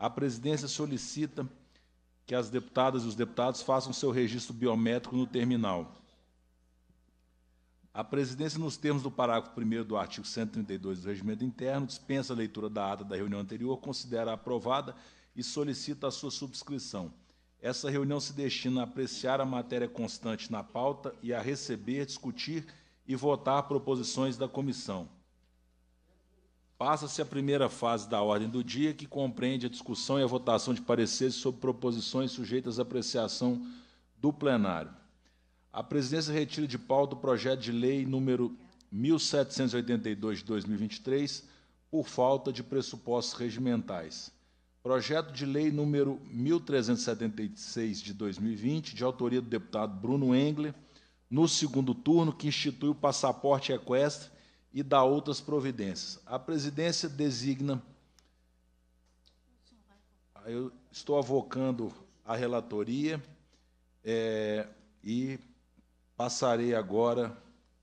A presidência solicita que as deputadas e os deputados façam seu registro biométrico no terminal. A presidência, nos termos do parágrafo 1 do artigo 132 do Regimento Interno, dispensa a leitura da ata da reunião anterior, considera aprovada e solicita a sua subscrição. Essa reunião se destina a apreciar a matéria constante na pauta e a receber, discutir e votar proposições da comissão. Passa-se a primeira fase da ordem do dia, que compreende a discussão e a votação de pareceres sobre proposições sujeitas à apreciação do plenário. A presidência retira de pauta o projeto de lei número 1782 de 2023 por falta de pressupostos regimentais. Projeto de lei número 1376 de 2020, de autoria do deputado Bruno Engler, no segundo turno, que institui o passaporte equestre e dá outras providências. A presidência designa. Eu estou avocando a relatoria é, e passarei agora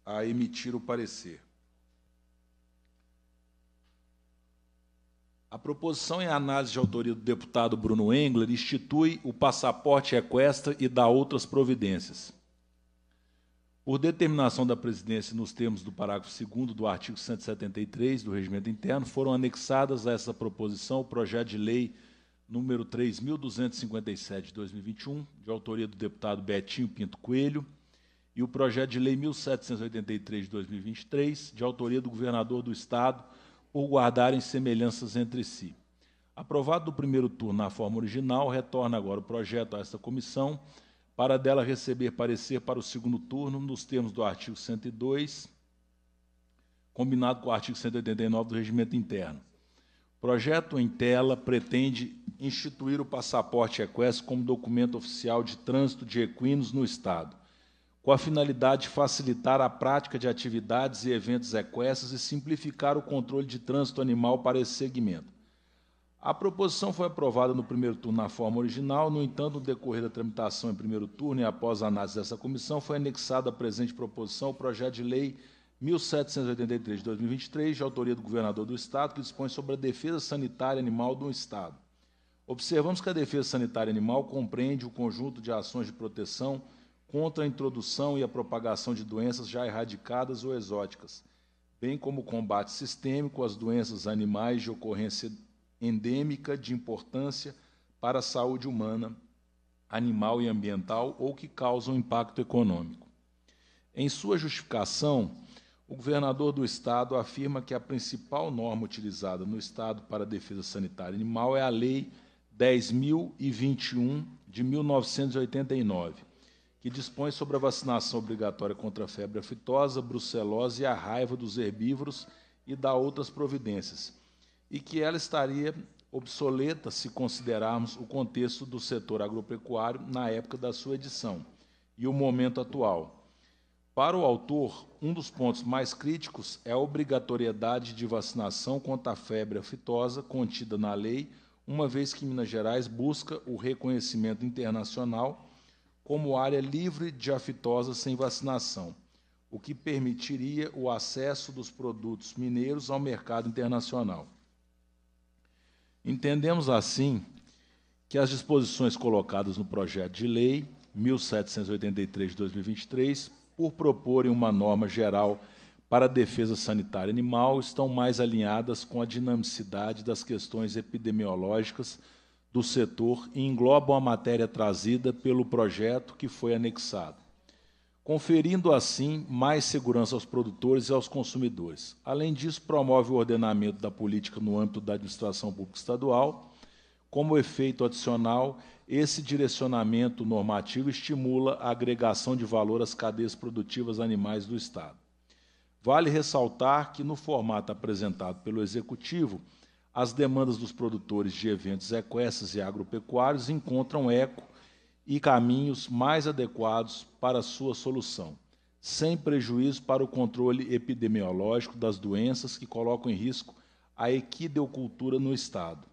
a emitir o parecer. A proposição em análise de autoria do deputado Bruno Engler institui o passaporte equestre e dá outras providências. Por determinação da presidência, nos termos do parágrafo 2 do artigo 173 do Regimento Interno, foram anexadas a essa proposição o projeto de lei número 3.257 de 2021, de autoria do deputado Betinho Pinto Coelho, e o projeto de lei 1783 de 2023, de autoria do governador do Estado, por guardarem semelhanças entre si. Aprovado do primeiro turno na forma original, retorna agora o projeto a esta comissão para dela receber parecer para o segundo turno, nos termos do artigo 102, combinado com o artigo 189 do Regimento Interno. O projeto em tela pretende instituir o passaporte equestre como documento oficial de trânsito de equinos no Estado, com a finalidade de facilitar a prática de atividades e eventos equestres e simplificar o controle de trânsito animal para esse segmento a proposição foi aprovada no primeiro turno na forma original, no entanto, no decorrer da tramitação em primeiro turno e após a análise dessa comissão, foi anexada à presente proposição o projeto de lei 1783 de 2023, de autoria do governador do Estado, que dispõe sobre a defesa sanitária animal do Estado. Observamos que a defesa sanitária animal compreende o conjunto de ações de proteção contra a introdução e a propagação de doenças já erradicadas ou exóticas, bem como o combate sistêmico às doenças animais de ocorrência endêmica de importância para a saúde humana, animal e ambiental ou que causam impacto econômico. Em sua justificação, o governador do estado afirma que a principal norma utilizada no estado para a defesa sanitária animal é a Lei 10.021 de 1989, que dispõe sobre a vacinação obrigatória contra a febre aftosa, brucelose e a raiva dos herbívoros e dá outras providências e que ela estaria obsoleta se considerarmos o contexto do setor agropecuário na época da sua edição e o momento atual. Para o autor, um dos pontos mais críticos é a obrigatoriedade de vacinação contra a febre aftosa contida na lei, uma vez que Minas Gerais busca o reconhecimento internacional como área livre de aftosa sem vacinação, o que permitiria o acesso dos produtos mineiros ao mercado internacional. Entendemos assim que as disposições colocadas no projeto de lei 1783 de 2023, por proporem uma norma geral para a defesa sanitária animal, estão mais alinhadas com a dinamicidade das questões epidemiológicas do setor e englobam a matéria trazida pelo projeto que foi anexado conferindo assim mais segurança aos produtores e aos consumidores. Além disso, promove o ordenamento da política no âmbito da administração pública estadual. Como efeito adicional, esse direcionamento normativo estimula a agregação de valor às cadeias produtivas animais do Estado. Vale ressaltar que, no formato apresentado pelo Executivo, as demandas dos produtores de eventos equestres e agropecuários encontram eco e caminhos mais adequados para sua solução, sem prejuízo para o controle epidemiológico das doenças que colocam em risco a equideocultura no Estado.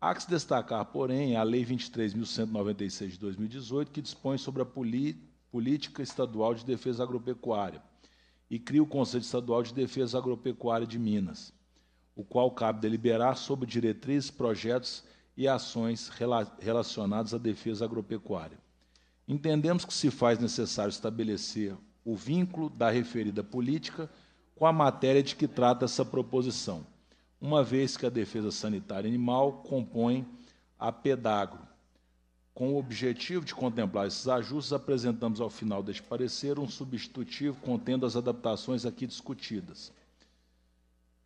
Há que se destacar, porém, a Lei 23.196 de 2018, que dispõe sobre a Política Estadual de Defesa Agropecuária e cria o Conselho Estadual de Defesa Agropecuária de Minas, o qual cabe deliberar sobre diretrizes, projetos e e ações relacionadas à defesa agropecuária. Entendemos que se faz necessário estabelecer o vínculo da referida política com a matéria de que trata essa proposição, uma vez que a defesa sanitária animal compõe a pedagro. Com o objetivo de contemplar esses ajustes, apresentamos ao final deste parecer um substitutivo contendo as adaptações aqui discutidas.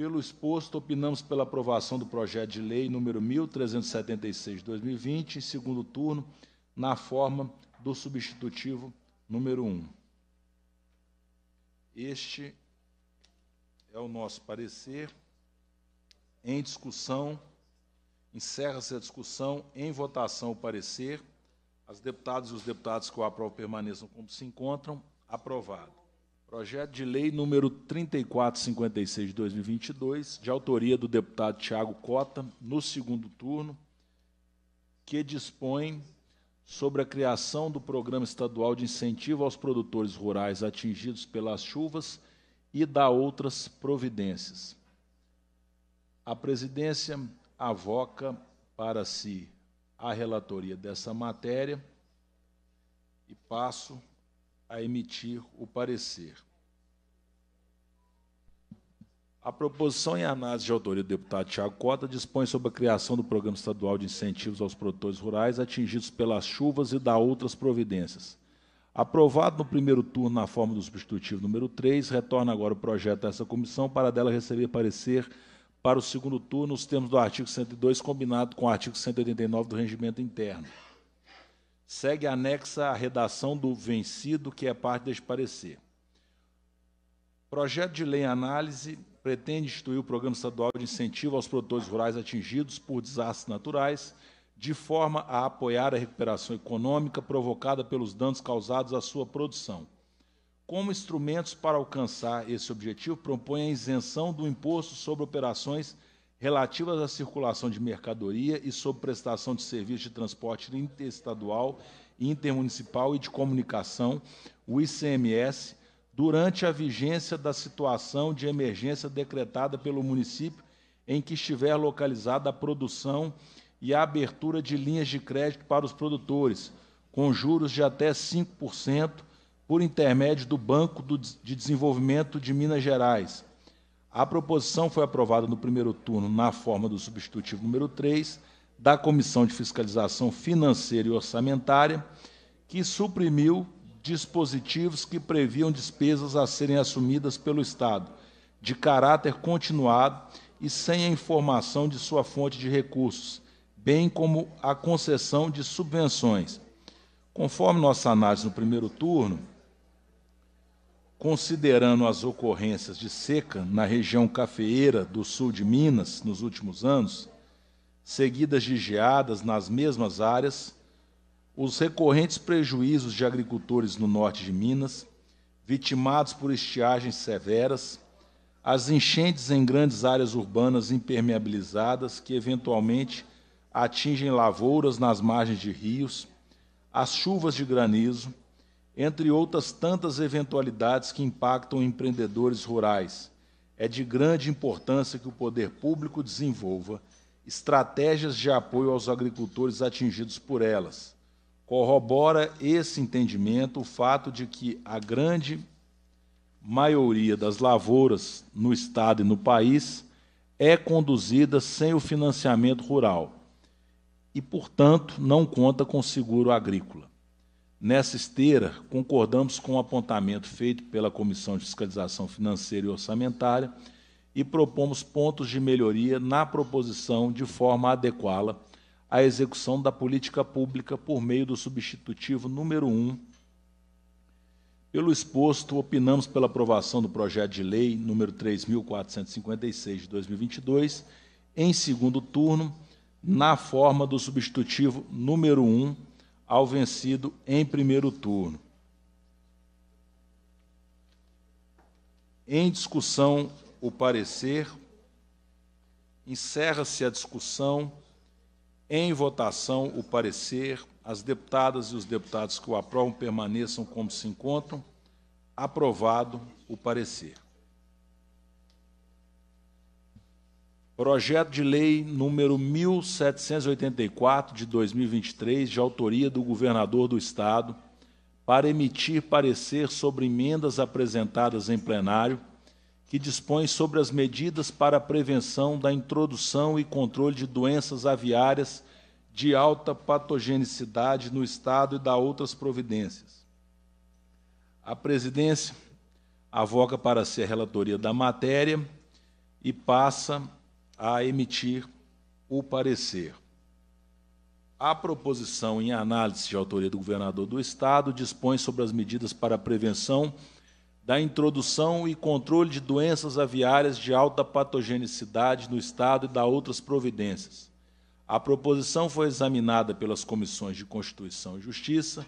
Pelo exposto, opinamos pela aprovação do projeto de lei número 1376 de 2020, em segundo turno, na forma do substitutivo número 1. Este é o nosso parecer. Em discussão, encerra-se a discussão, em votação o parecer. As deputadas e os deputados que o aprovam permaneçam como se encontram. Aprovado. Projeto de lei número 3456 de 2022, de autoria do deputado Tiago Cota, no segundo turno, que dispõe sobre a criação do Programa Estadual de Incentivo aos Produtores Rurais Atingidos pelas Chuvas e da outras providências. A presidência avoca para si a relatoria dessa matéria e passo a emitir o parecer. A proposição em análise de autoria do deputado Tiago Cota dispõe sobre a criação do Programa Estadual de Incentivos aos Produtores Rurais atingidos pelas chuvas e da outras providências. Aprovado no primeiro turno na forma do substitutivo número 3, retorna agora o projeto dessa comissão para dela receber parecer para o segundo turno nos termos do artigo 102, combinado com o artigo 189 do Regimento Interno segue anexa a redação do vencido, que é parte deste parecer. projeto de lei em análise pretende instituir o Programa Estadual de Incentivo aos Produtores Rurais Atingidos por Desastres Naturais, de forma a apoiar a recuperação econômica provocada pelos danos causados à sua produção. Como instrumentos para alcançar esse objetivo, propõe a isenção do imposto sobre operações relativas à circulação de mercadoria e sobre prestação de serviço de transporte interestadual, intermunicipal e de comunicação, o ICMS, durante a vigência da situação de emergência decretada pelo município em que estiver localizada a produção e a abertura de linhas de crédito para os produtores, com juros de até 5%, por intermédio do Banco de Desenvolvimento de Minas Gerais a proposição foi aprovada no primeiro turno na forma do substitutivo número 3 da Comissão de Fiscalização Financeira e Orçamentária, que suprimiu dispositivos que previam despesas a serem assumidas pelo Estado, de caráter continuado e sem a informação de sua fonte de recursos, bem como a concessão de subvenções. Conforme nossa análise no primeiro turno, considerando as ocorrências de seca na região cafeeira do sul de Minas nos últimos anos, seguidas de geadas nas mesmas áreas, os recorrentes prejuízos de agricultores no norte de Minas, vitimados por estiagens severas, as enchentes em grandes áreas urbanas impermeabilizadas que eventualmente atingem lavouras nas margens de rios, as chuvas de granizo, entre outras tantas eventualidades que impactam empreendedores rurais. É de grande importância que o poder público desenvolva estratégias de apoio aos agricultores atingidos por elas. Corrobora esse entendimento o fato de que a grande maioria das lavouras no estado e no país é conduzida sem o financiamento rural e, portanto, não conta com seguro agrícola. Nessa esteira, concordamos com o apontamento feito pela Comissão de Fiscalização Financeira e Orçamentária e propomos pontos de melhoria na proposição de forma a adequá-la à execução da política pública por meio do substitutivo número 1. Pelo exposto, opinamos pela aprovação do projeto de lei número 3456 de 2022 em segundo turno, na forma do substitutivo número 1 ao vencido em primeiro turno. Em discussão o parecer, encerra-se a discussão, em votação o parecer, as deputadas e os deputados que o aprovam permaneçam como se encontram, aprovado o parecer. Projeto de Lei número 1784 de 2023, de autoria do governador do Estado, para emitir parecer sobre emendas apresentadas em plenário, que dispõe sobre as medidas para a prevenção da introdução e controle de doenças aviárias de alta patogenicidade no Estado e da outras providências. A presidência avoca para si a relatoria da matéria e passa a emitir o parecer. A proposição em análise de autoria do governador do Estado dispõe sobre as medidas para a prevenção da introdução e controle de doenças aviárias de alta patogenicidade no Estado e da outras providências. A proposição foi examinada pelas comissões de Constituição e Justiça,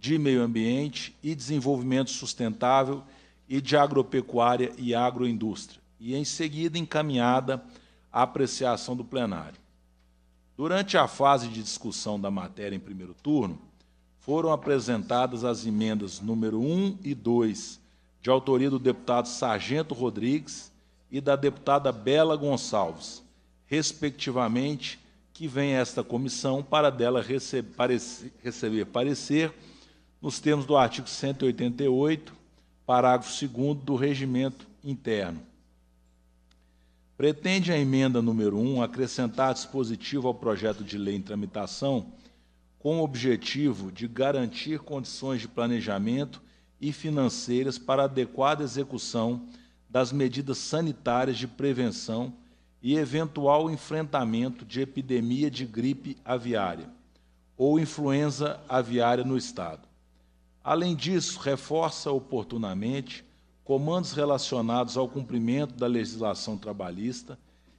de Meio Ambiente e Desenvolvimento Sustentável e de Agropecuária e Agroindústria, e em seguida encaminhada à apreciação do plenário. Durante a fase de discussão da matéria em primeiro turno, foram apresentadas as emendas número 1 e 2, de autoria do deputado Sargento Rodrigues e da deputada Bela Gonçalves, respectivamente, que vem a esta comissão para dela rece parece receber parecer nos termos do artigo 188, parágrafo 2 do regimento interno. Pretende a emenda número 1 acrescentar dispositivo ao projeto de lei em tramitação com o objetivo de garantir condições de planejamento e financeiras para adequada execução das medidas sanitárias de prevenção e eventual enfrentamento de epidemia de gripe aviária ou influenza aviária no Estado. Além disso, reforça oportunamente comandos relacionados ao cumprimento da legislação trabalhista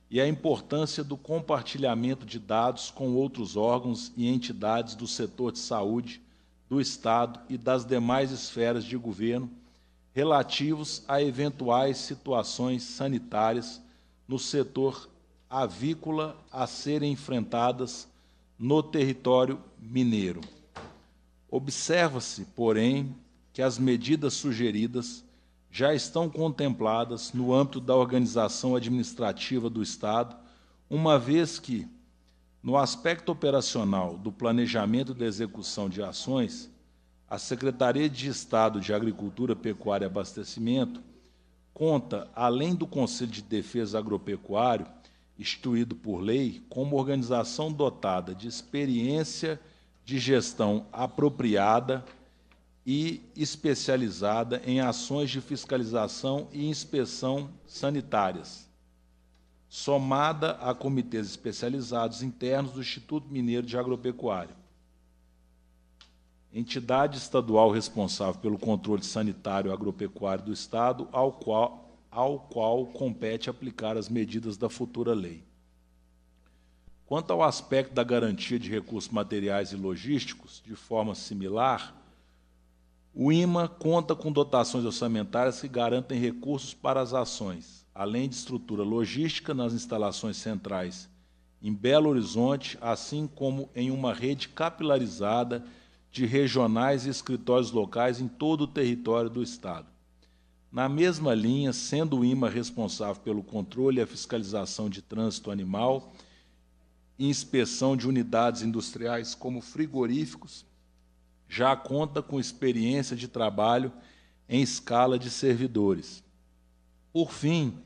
e a importância do compartilhamento de dados com outros órgãos e entidades do setor de saúde, do Estado e das demais esferas de governo relativos a eventuais situações sanitárias no setor avícola a serem enfrentadas no território mineiro. Observa-se, porém, que as medidas sugeridas já estão contempladas no âmbito da organização administrativa do Estado, uma vez que, no aspecto operacional do planejamento da execução de ações, a Secretaria de Estado de Agricultura, Pecuária e Abastecimento conta, além do Conselho de Defesa Agropecuário, instituído por lei, como organização dotada de experiência de gestão apropriada e especializada em ações de fiscalização e inspeção sanitárias, somada a comitês especializados internos do Instituto Mineiro de Agropecuária. Entidade estadual responsável pelo controle sanitário agropecuário do Estado, ao qual, ao qual compete aplicar as medidas da futura lei. Quanto ao aspecto da garantia de recursos materiais e logísticos, de forma similar, o IMA conta com dotações orçamentárias que garantem recursos para as ações, além de estrutura logística nas instalações centrais em Belo Horizonte, assim como em uma rede capilarizada de regionais e escritórios locais em todo o território do Estado. Na mesma linha, sendo o IMA responsável pelo controle e a fiscalização de trânsito animal, inspeção de unidades industriais como frigoríficos, já conta com experiência de trabalho em escala de servidores. Por fim,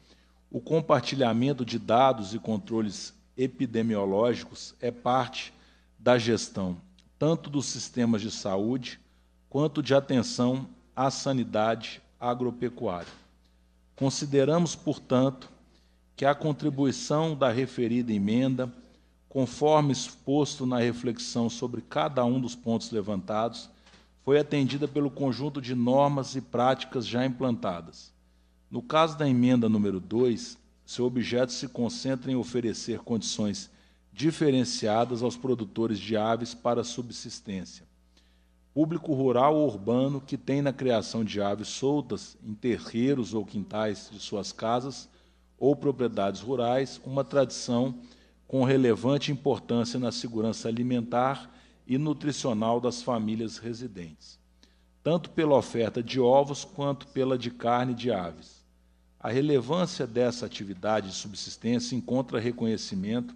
o compartilhamento de dados e controles epidemiológicos é parte da gestão, tanto dos sistemas de saúde quanto de atenção à sanidade agropecuária. Consideramos, portanto, que a contribuição da referida emenda conforme exposto na reflexão sobre cada um dos pontos levantados, foi atendida pelo conjunto de normas e práticas já implantadas. No caso da emenda número 2, seu objeto se concentra em oferecer condições diferenciadas aos produtores de aves para subsistência. Público rural ou urbano que tem na criação de aves soltas em terreiros ou quintais de suas casas ou propriedades rurais uma tradição com relevante importância na segurança alimentar e nutricional das famílias residentes, tanto pela oferta de ovos quanto pela de carne de aves. A relevância dessa atividade de subsistência encontra reconhecimento,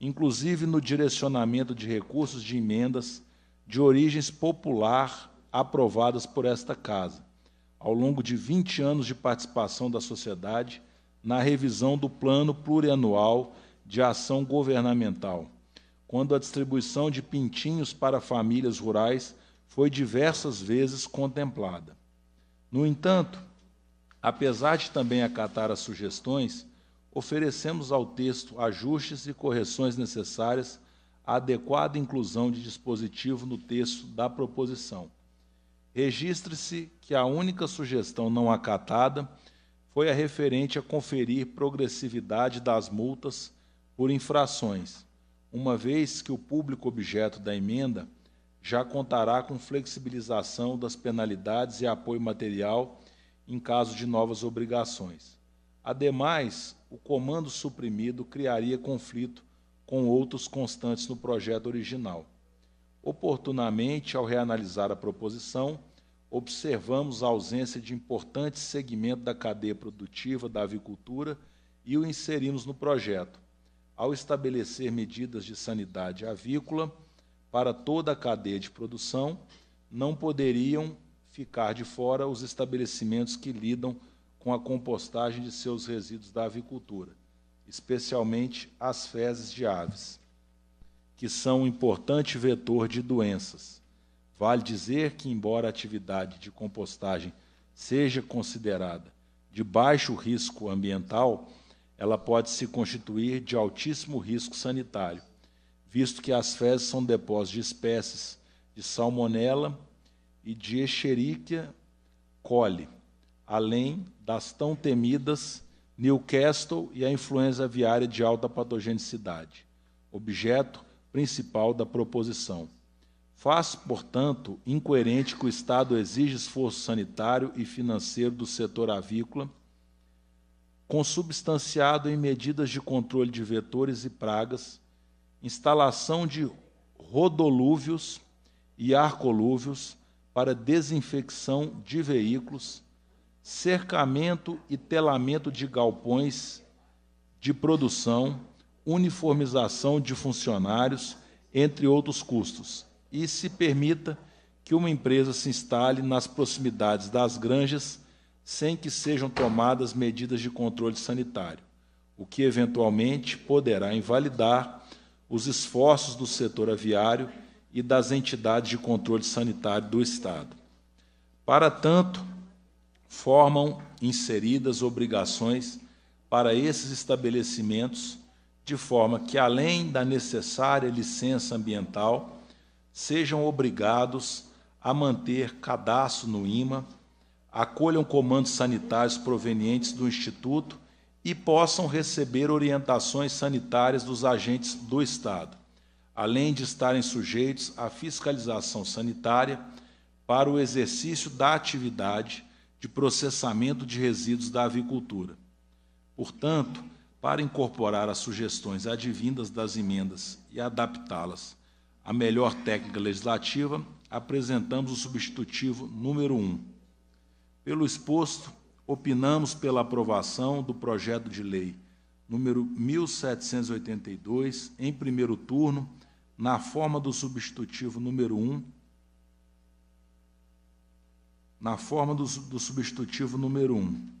inclusive no direcionamento de recursos de emendas de origens popular aprovadas por esta Casa, ao longo de 20 anos de participação da sociedade na revisão do Plano Plurianual de ação governamental, quando a distribuição de pintinhos para famílias rurais foi diversas vezes contemplada. No entanto, apesar de também acatar as sugestões, oferecemos ao texto ajustes e correções necessárias à adequada inclusão de dispositivo no texto da proposição. Registre-se que a única sugestão não acatada foi a referente a conferir progressividade das multas por infrações, uma vez que o público objeto da emenda já contará com flexibilização das penalidades e apoio material em caso de novas obrigações. Ademais, o comando suprimido criaria conflito com outros constantes no projeto original. Oportunamente, ao reanalisar a proposição, observamos a ausência de importante segmento da cadeia produtiva da avicultura e o inserimos no projeto ao estabelecer medidas de sanidade avícola para toda a cadeia de produção, não poderiam ficar de fora os estabelecimentos que lidam com a compostagem de seus resíduos da avicultura, especialmente as fezes de aves, que são um importante vetor de doenças. Vale dizer que, embora a atividade de compostagem seja considerada de baixo risco ambiental, ela pode se constituir de altíssimo risco sanitário, visto que as fezes são depósitos de espécies de salmonella e de Escherichia coli, além das tão temidas Newcastle e a influenza aviária de alta patogenicidade, objeto principal da proposição. Faz, portanto, incoerente que o Estado exija esforço sanitário e financeiro do setor avícola consubstanciado em medidas de controle de vetores e pragas, instalação de rodolúvios e arcolúvios para desinfecção de veículos, cercamento e telamento de galpões de produção, uniformização de funcionários, entre outros custos, e se permita que uma empresa se instale nas proximidades das granjas sem que sejam tomadas medidas de controle sanitário, o que eventualmente poderá invalidar os esforços do setor aviário e das entidades de controle sanitário do Estado. Para tanto, formam inseridas obrigações para esses estabelecimentos, de forma que, além da necessária licença ambiental, sejam obrigados a manter cadastro no IMA acolham comandos sanitários provenientes do Instituto e possam receber orientações sanitárias dos agentes do Estado, além de estarem sujeitos à fiscalização sanitária para o exercício da atividade de processamento de resíduos da avicultura. Portanto, para incorporar as sugestões advindas das emendas e adaptá-las à melhor técnica legislativa, apresentamos o substitutivo número 1 pelo exposto, opinamos pela aprovação do projeto de lei número 1782, em primeiro turno, na forma do substitutivo número 1, na forma do, do substitutivo número 1.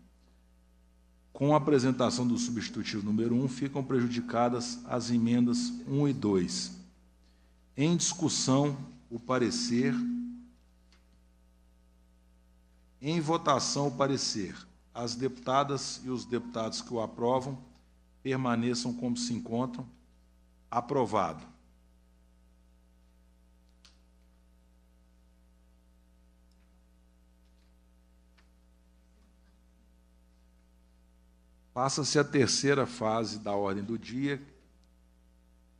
Com a apresentação do substitutivo número 1, ficam prejudicadas as emendas 1 e 2. Em discussão, o parecer em votação, o parecer. As deputadas e os deputados que o aprovam permaneçam como se encontram. Aprovado. Passa-se a terceira fase da ordem do dia,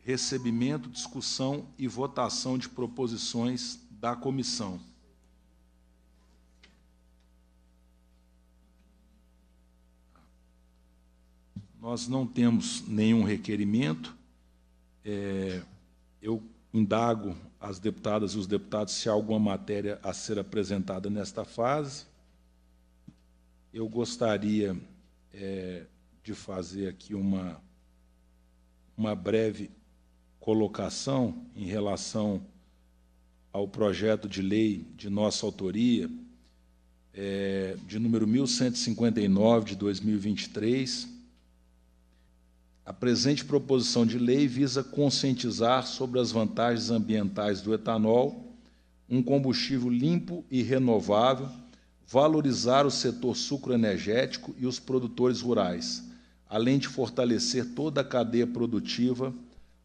recebimento, discussão e votação de proposições da comissão. Nós não temos nenhum requerimento. É, eu indago as deputadas e os deputados se há alguma matéria a ser apresentada nesta fase. Eu gostaria é, de fazer aqui uma, uma breve colocação em relação ao projeto de lei de nossa autoria, é, de número 1159 de 2023 a presente proposição de lei visa conscientizar sobre as vantagens ambientais do etanol, um combustível limpo e renovável, valorizar o setor sucroenergético e os produtores rurais, além de fortalecer toda a cadeia produtiva,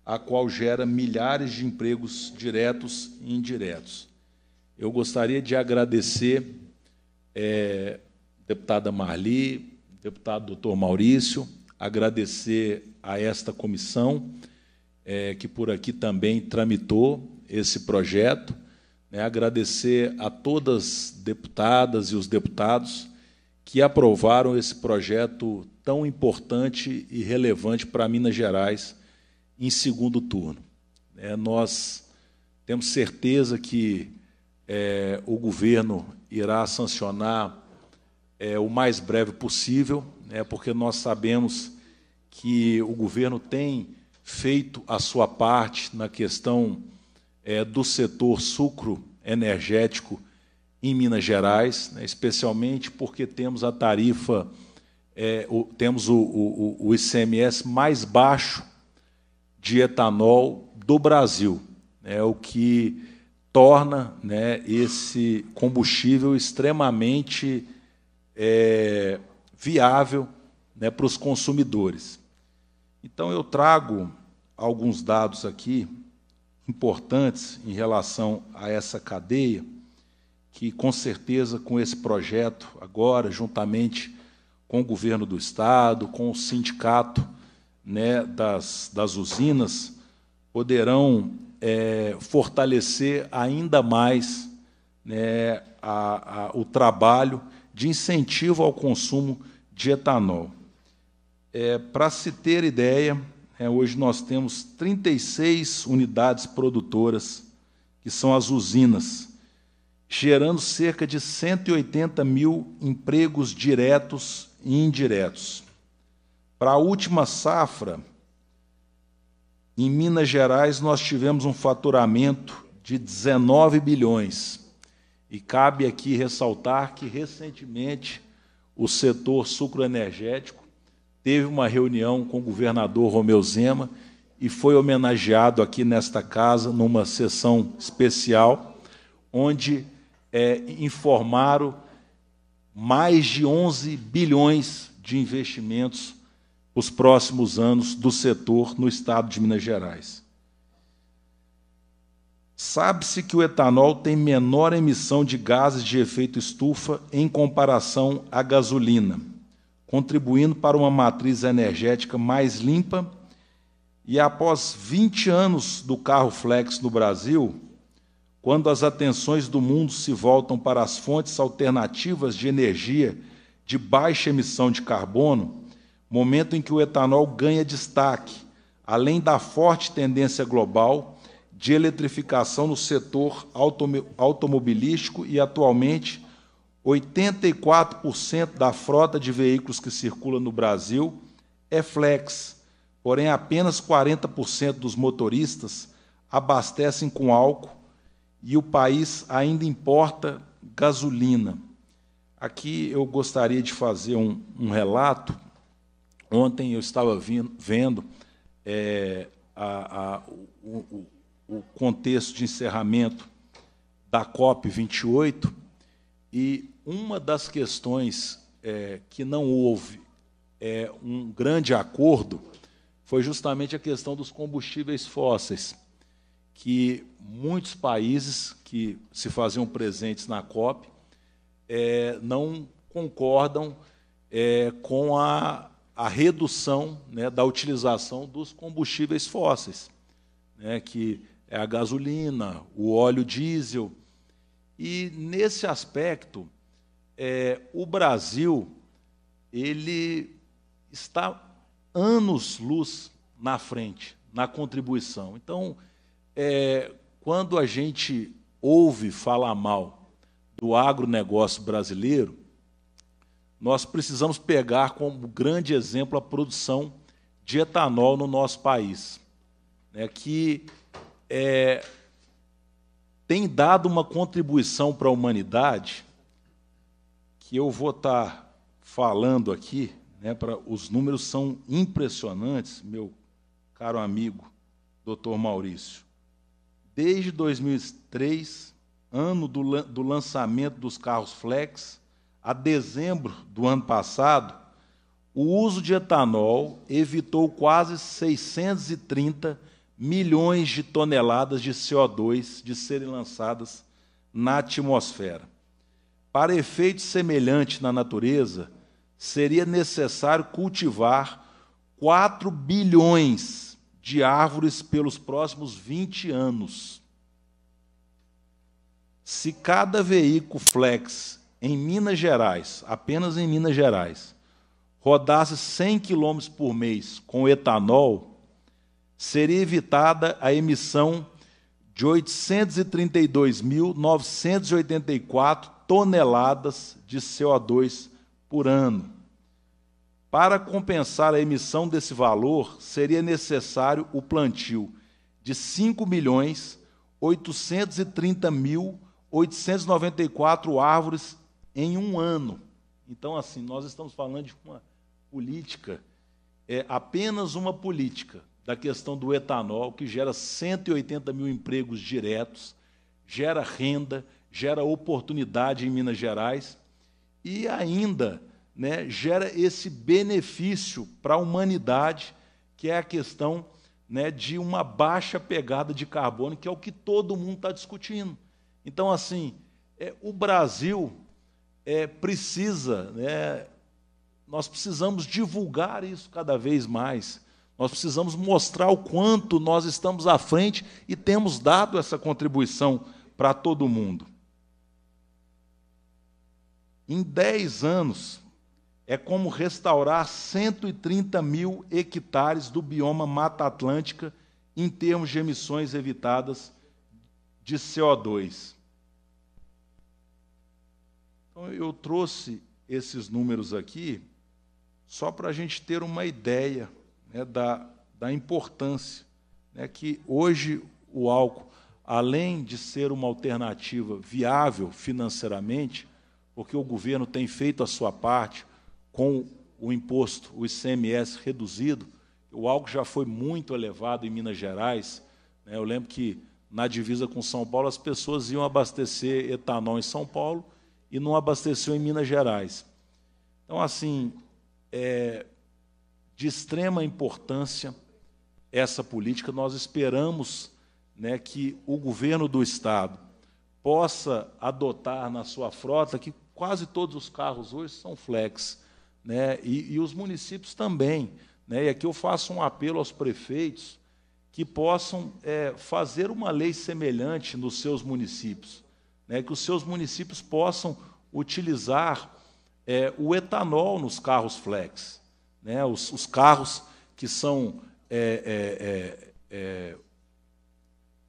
a qual gera milhares de empregos diretos e indiretos. Eu gostaria de agradecer é, deputada Marli, deputado doutor Maurício, agradecer a esta comissão, é, que por aqui também tramitou esse projeto, né, agradecer a todas deputadas e os deputados que aprovaram esse projeto tão importante e relevante para Minas Gerais em segundo turno. É, nós temos certeza que é, o governo irá sancionar é, o mais breve possível né, porque nós sabemos que o governo tem feito a sua parte na questão é, do setor sucro energético em Minas Gerais, né, especialmente porque temos a tarifa, é, o, temos o, o, o ICMS mais baixo de etanol do Brasil, né, o que torna né, esse combustível extremamente é, viável né, para os consumidores. Então, eu trago alguns dados aqui importantes em relação a essa cadeia, que com certeza, com esse projeto, agora, juntamente com o governo do Estado, com o sindicato né, das, das usinas, poderão é, fortalecer ainda mais né, a, a, o trabalho de incentivo ao consumo de etanol. É, Para se ter ideia, é, hoje nós temos 36 unidades produtoras, que são as usinas, gerando cerca de 180 mil empregos diretos e indiretos. Para a última safra, em Minas Gerais, nós tivemos um faturamento de 19 bilhões. E cabe aqui ressaltar que, recentemente, o setor sucroenergético, teve uma reunião com o governador Romeu Zema e foi homenageado aqui nesta casa, numa sessão especial, onde é, informaram mais de 11 bilhões de investimentos os próximos anos do setor no estado de Minas Gerais. Sabe-se que o etanol tem menor emissão de gases de efeito estufa em comparação à gasolina, contribuindo para uma matriz energética mais limpa. E após 20 anos do carro flex no Brasil, quando as atenções do mundo se voltam para as fontes alternativas de energia de baixa emissão de carbono, momento em que o etanol ganha destaque, além da forte tendência global de eletrificação no setor automobilístico e, atualmente, 84% da frota de veículos que circula no Brasil é flex, porém apenas 40% dos motoristas abastecem com álcool e o país ainda importa gasolina. Aqui eu gostaria de fazer um, um relato. Ontem eu estava vindo, vendo é, a, a, o, o, contexto de encerramento da COP28, e uma das questões é, que não houve é, um grande acordo foi justamente a questão dos combustíveis fósseis, que muitos países que se faziam presentes na COP é, não concordam é, com a, a redução né, da utilização dos combustíveis fósseis, né, que é a gasolina, o óleo diesel. E nesse aspecto, é, o Brasil ele está anos luz na frente na contribuição. Então, é, quando a gente ouve falar mal do agronegócio brasileiro, nós precisamos pegar como grande exemplo a produção de etanol no nosso país, né, que é, tem dado uma contribuição para a humanidade que eu vou estar tá falando aqui. Né, pra, os números são impressionantes, meu caro amigo, doutor Maurício. Desde 2003, ano do, do lançamento dos carros flex, a dezembro do ano passado, o uso de etanol evitou quase 630 milhões de toneladas de CO2 de serem lançadas na atmosfera. Para efeito semelhante na natureza, seria necessário cultivar 4 bilhões de árvores pelos próximos 20 anos. Se cada veículo flex em Minas Gerais, apenas em Minas Gerais, rodasse 100 km por mês com etanol, seria evitada a emissão de 832.984 toneladas de CO2 por ano. Para compensar a emissão desse valor, seria necessário o plantio de 5 milhões 830 mil árvores em um ano. Então, assim, nós estamos falando de uma política, é apenas uma política da questão do etanol, que gera 180 mil empregos diretos, gera renda, gera oportunidade em Minas Gerais e ainda né, gera esse benefício para a humanidade, que é a questão né, de uma baixa pegada de carbono, que é o que todo mundo está discutindo. Então, assim, é, o Brasil é, precisa, né, nós precisamos divulgar isso cada vez mais nós precisamos mostrar o quanto nós estamos à frente e temos dado essa contribuição para todo mundo. Em 10 anos, é como restaurar 130 mil hectares do bioma Mata Atlântica em termos de emissões evitadas de CO2. Então, eu trouxe esses números aqui só para a gente ter uma ideia né, da, da importância né, que hoje o álcool, além de ser uma alternativa viável financeiramente, porque o governo tem feito a sua parte com o imposto, o ICMS reduzido, o álcool já foi muito elevado em Minas Gerais. Né, eu lembro que na divisa com São Paulo as pessoas iam abastecer etanol em São Paulo e não abasteceu em Minas Gerais. Então, assim, é, de extrema importância essa política. Nós esperamos né, que o governo do Estado possa adotar na sua frota, que quase todos os carros hoje são flex, né, e, e os municípios também. Né, e aqui eu faço um apelo aos prefeitos que possam é, fazer uma lei semelhante nos seus municípios, né, que os seus municípios possam utilizar é, o etanol nos carros flex né, os, os carros que são, é, é, é, é,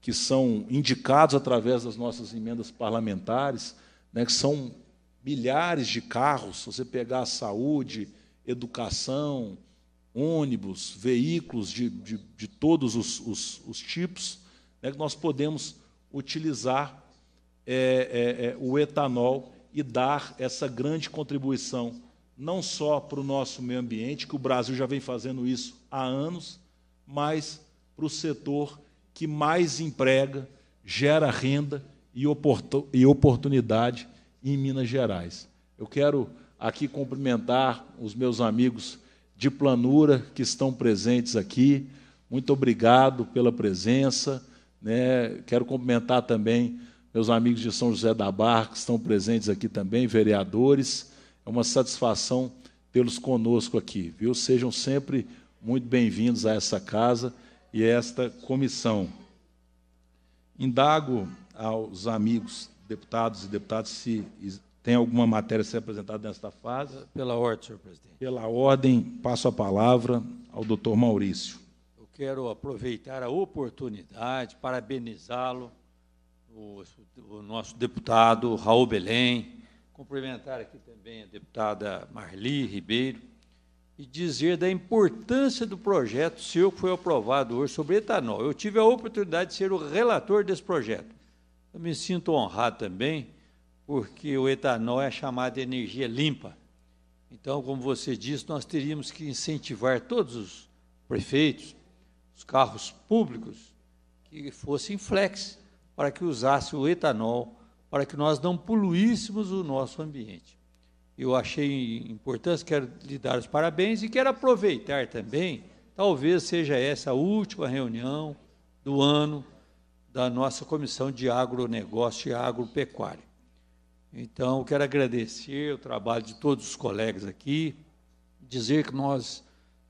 que são indicados através das nossas emendas parlamentares, né, que são milhares de carros, se você pegar saúde, educação, ônibus, veículos de, de, de todos os, os, os tipos, né, que nós podemos utilizar é, é, é, o etanol e dar essa grande contribuição não só para o nosso meio ambiente, que o Brasil já vem fazendo isso há anos, mas para o setor que mais emprega, gera renda e, oportunidade em Minas Gerais. Eu quero aqui cumprimentar os meus amigos de Planura que estão presentes aqui. Muito obrigado pela presença. Né? Quero cumprimentar também meus amigos de São José da Barra que estão presentes aqui também, vereadores. É uma satisfação tê-los conosco aqui, viu? Sejam sempre muito bem-vindos a essa casa e a esta comissão. Indago aos amigos deputados e deputadas se tem alguma matéria a ser apresentada nesta fase. Pela ordem, senhor presidente. Pela ordem, passo a palavra ao doutor Maurício. Eu quero aproveitar a oportunidade, parabenizá-lo, o, o nosso deputado Raul Belém, cumprimentar aqui também a deputada Marli Ribeiro e dizer da importância do projeto seu que foi aprovado hoje sobre etanol. Eu tive a oportunidade de ser o relator desse projeto. Eu me sinto honrado também, porque o etanol é chamado de energia limpa. Então, como você disse, nós teríamos que incentivar todos os prefeitos, os carros públicos, que fossem flex, para que usassem o etanol para que nós não poluíssemos o nosso ambiente. Eu achei importante, quero lhe dar os parabéns e quero aproveitar também, talvez seja essa a última reunião do ano da nossa Comissão de Agronegócio e Agropecuário. Então, eu quero agradecer o trabalho de todos os colegas aqui, dizer que nós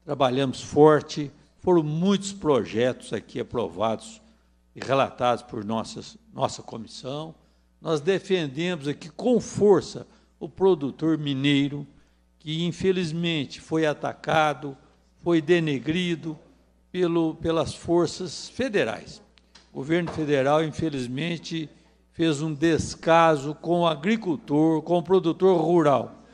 trabalhamos forte, foram muitos projetos aqui aprovados e relatados por nossas, nossa comissão nós defendemos aqui com força o produtor mineiro, que infelizmente foi atacado, foi denegrido pelo, pelas forças federais. O governo federal, infelizmente, fez um descaso com o agricultor, com o produtor rural.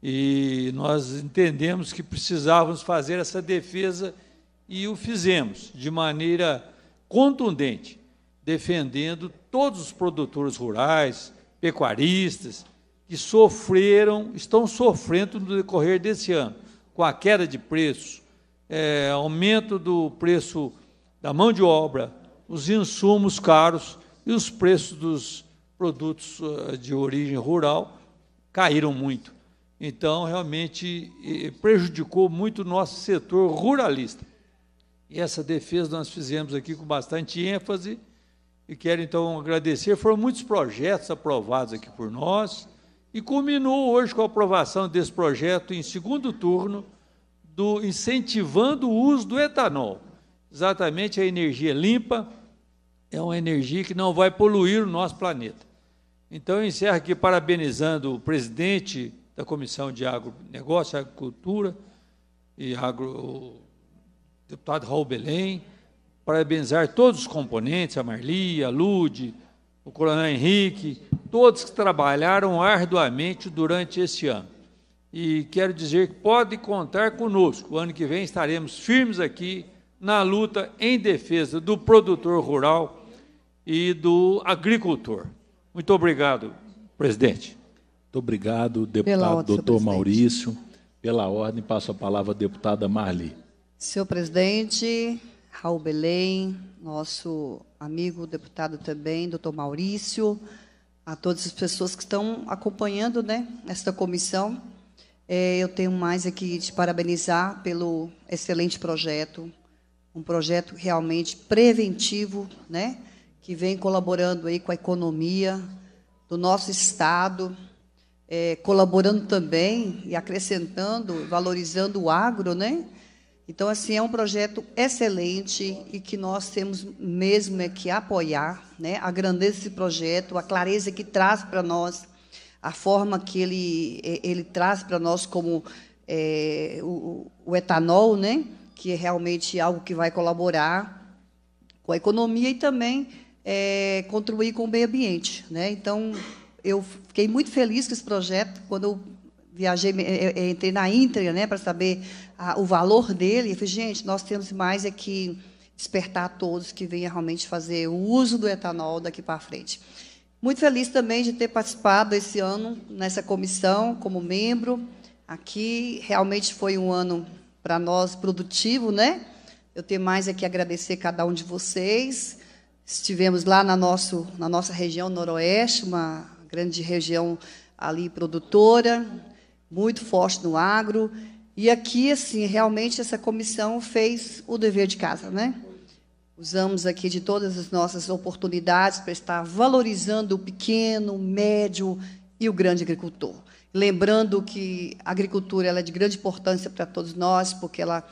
E nós entendemos que precisávamos fazer essa defesa e o fizemos de maneira contundente defendendo todos os produtores rurais, pecuaristas, que sofreram, estão sofrendo no decorrer desse ano, com a queda de preços é, aumento do preço da mão de obra, os insumos caros e os preços dos produtos eh, de origem rural caíram muito. Então, realmente, prejudicou muito o nosso setor ruralista. E essa defesa nós fizemos aqui com bastante ênfase e quero então agradecer. Foram muitos projetos aprovados aqui por nós e culminou hoje com a aprovação desse projeto em segundo turno do incentivando o uso do etanol. Exatamente a energia limpa é uma energia que não vai poluir o nosso planeta. Então eu encerro aqui parabenizando o presidente da Comissão de Agronegócio, Agricultura e Agro, o deputado Raul Belém, parabenizar todos os componentes, a Marli, a Lude, o Coronel Henrique, todos que trabalharam arduamente durante este ano. E quero dizer que pode contar conosco. O ano que vem estaremos firmes aqui na luta em defesa do produtor rural e do agricultor. Muito obrigado, presidente. Muito obrigado, deputado doutor Maurício. Pela ordem, passo a palavra à deputada Marli. Senhor presidente, Raul Belém, nosso amigo deputado também, doutor Maurício, a todas as pessoas que estão acompanhando né, esta comissão. É, eu tenho mais aqui de parabenizar pelo excelente projeto, um projeto realmente preventivo, né, que vem colaborando aí com a economia do nosso Estado, é, colaborando também e acrescentando, valorizando o agro, né? Então, assim, é um projeto excelente e que nós temos mesmo é que apoiar, né? A grandeza desse projeto, a clareza que traz para nós, a forma que ele, ele traz para nós como é, o, o etanol, né? Que é realmente algo que vai colaborar com a economia e também é, contribuir com o meio ambiente, né? Então, eu fiquei muito feliz com esse projeto quando eu viajei, é, é, entrei na Íntria, né, para saber a, o valor dele, eu falei, gente, nós temos mais é que despertar a todos que venham realmente fazer o uso do etanol daqui para frente. Muito feliz também de ter participado esse ano nessa comissão como membro. Aqui realmente foi um ano para nós produtivo, né? Eu tenho mais aqui é agradecer cada um de vocês. Estivemos lá na, nosso, na nossa região noroeste, uma grande região ali produtora, muito forte no agro. E aqui, assim, realmente essa comissão fez o dever de casa, né? Usamos aqui de todas as nossas oportunidades para estar valorizando o pequeno, o médio e o grande agricultor. Lembrando que a agricultura ela é de grande importância para todos nós, porque ela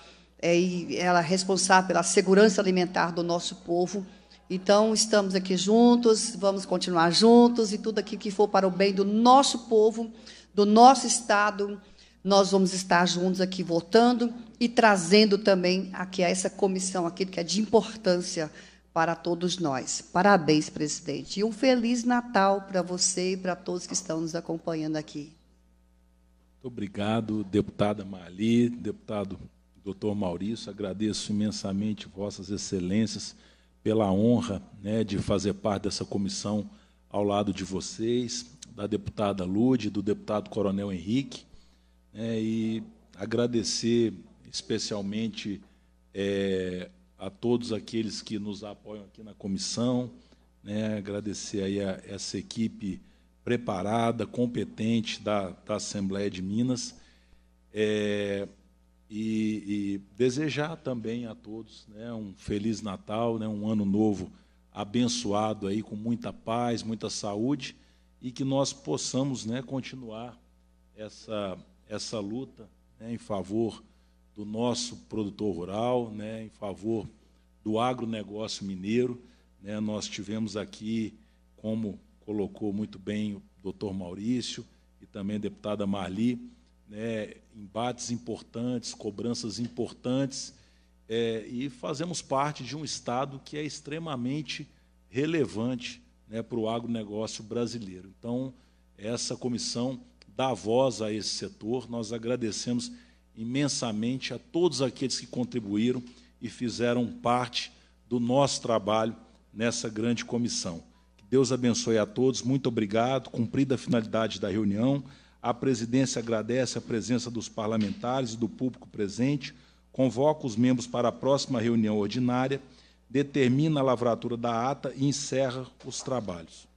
é, ela é responsável pela segurança alimentar do nosso povo. Então, estamos aqui juntos, vamos continuar juntos e tudo aqui que for para o bem do nosso povo, do nosso Estado nós vamos estar juntos aqui votando e trazendo também aqui a essa comissão aqui que é de importância para todos nós. Parabéns, presidente. E um feliz Natal para você e para todos que estão nos acompanhando aqui. Muito obrigado, deputada Mali, deputado doutor Maurício. Agradeço imensamente vossas excelências pela honra né, de fazer parte dessa comissão ao lado de vocês, da deputada Lude, do deputado Coronel Henrique né, e agradecer especialmente é, a todos aqueles que nos apoiam aqui na comissão, né, agradecer aí a, essa equipe preparada, competente da, da Assembleia de Minas, é, e, e, desejar também a todos né, um feliz Natal, né, um ano novo abençoado aí com muita paz, muita saúde e que nós possamos né, continuar essa essa luta né, em favor do nosso produtor rural, né, em favor do agronegócio mineiro. Né, nós tivemos aqui, como colocou muito bem o doutor Maurício e também a deputada Marli, né, embates importantes, cobranças importantes, é, e fazemos parte de um Estado que é extremamente relevante né, para o agronegócio brasileiro. Então, essa comissão dar voz a esse setor. Nós agradecemos imensamente a todos aqueles que contribuíram e fizeram parte do nosso trabalho nessa grande comissão. Que Deus abençoe a todos. Muito obrigado. Cumprida a finalidade da reunião, a presidência agradece a presença dos parlamentares e do público presente. Convoca os membros para a próxima reunião ordinária, determina a lavratura da ata e encerra os trabalhos.